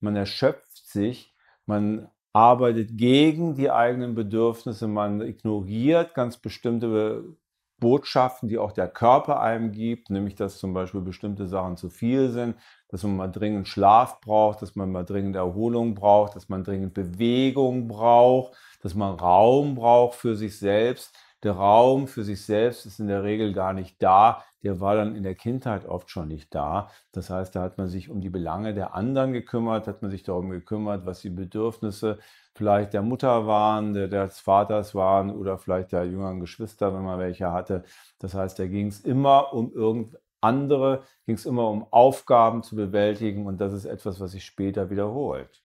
man erschöpft sich, man arbeitet gegen die eigenen Bedürfnisse, man ignoriert ganz bestimmte Botschaften, die auch der Körper einem gibt, nämlich dass zum Beispiel bestimmte Sachen zu viel sind, dass man mal dringend Schlaf braucht, dass man mal dringend Erholung braucht, dass man dringend Bewegung braucht, dass man Raum braucht für sich selbst der Raum für sich selbst ist in der Regel gar nicht da. Der war dann in der Kindheit oft schon nicht da. Das heißt, da hat man sich um die Belange der anderen gekümmert, hat man sich darum gekümmert, was die Bedürfnisse vielleicht der Mutter waren, der, des Vaters waren oder vielleicht der jüngeren Geschwister, wenn man welche hatte. Das heißt, da ging es immer um irgend andere, ging es immer um Aufgaben zu bewältigen und das ist etwas, was sich später wiederholt.